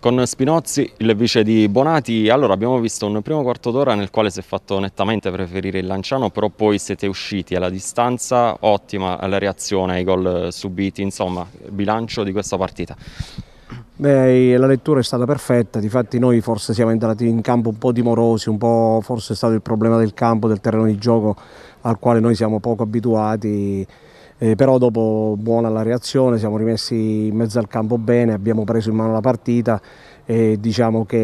Con Spinozzi, il vice di Bonati, allora abbiamo visto un primo quarto d'ora nel quale si è fatto nettamente preferire il Lanciano, però poi siete usciti alla distanza, ottima la reazione ai gol subiti, insomma, bilancio di questa partita. Beh, la lettura è stata perfetta, difatti noi forse siamo entrati in campo un po' timorosi, un po' forse è stato il problema del campo, del terreno di gioco al quale noi siamo poco abituati eh, però dopo buona la reazione, siamo rimessi in mezzo al campo bene, abbiamo preso in mano la partita e diciamo che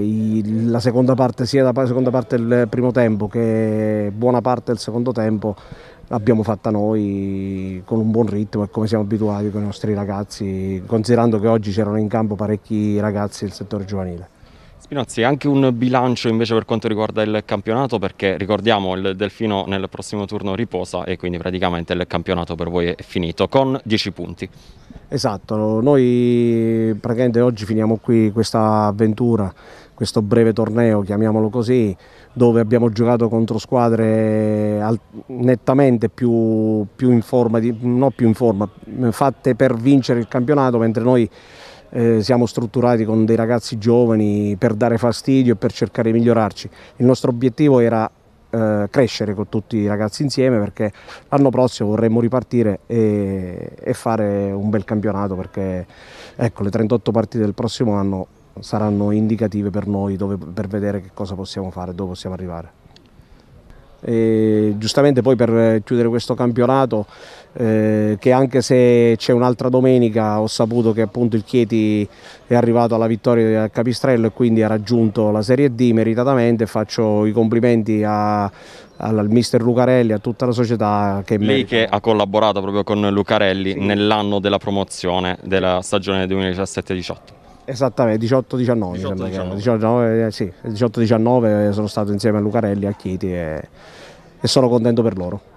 i, la seconda parte, sia la seconda parte del primo tempo che buona parte del secondo tempo l'abbiamo fatta noi con un buon ritmo e come siamo abituati con i nostri ragazzi, considerando che oggi c'erano in campo parecchi ragazzi del settore giovanile. Pinozzi, anche un bilancio invece per quanto riguarda il campionato perché ricordiamo il Delfino nel prossimo turno riposa e quindi praticamente il campionato per voi è finito con 10 punti. Esatto, noi praticamente oggi finiamo qui questa avventura, questo breve torneo, chiamiamolo così, dove abbiamo giocato contro squadre nettamente più, più in forma, di, no più in forma, fatte per vincere il campionato, mentre noi eh, siamo strutturati con dei ragazzi giovani per dare fastidio e per cercare di migliorarci. Il nostro obiettivo era eh, crescere con tutti i ragazzi insieme perché l'anno prossimo vorremmo ripartire e, e fare un bel campionato perché ecco, le 38 partite del prossimo anno saranno indicative per noi dove, per vedere che cosa possiamo fare, dove possiamo arrivare. E giustamente poi per chiudere questo campionato, eh, che anche se c'è un'altra domenica, ho saputo che appunto il Chieti è arrivato alla vittoria a Capistrello e quindi ha raggiunto la Serie D meritatamente. Faccio i complimenti a, al mister Lucarelli, a tutta la società che Lei merita. che ha collaborato proprio con Lucarelli sì. nell'anno della promozione della stagione 2017-18. Esattamente, 18-19. 18-19. Eh, sì, 18-19 eh, sono stato insieme a Lucarelli a Chiti e, e sono contento per loro.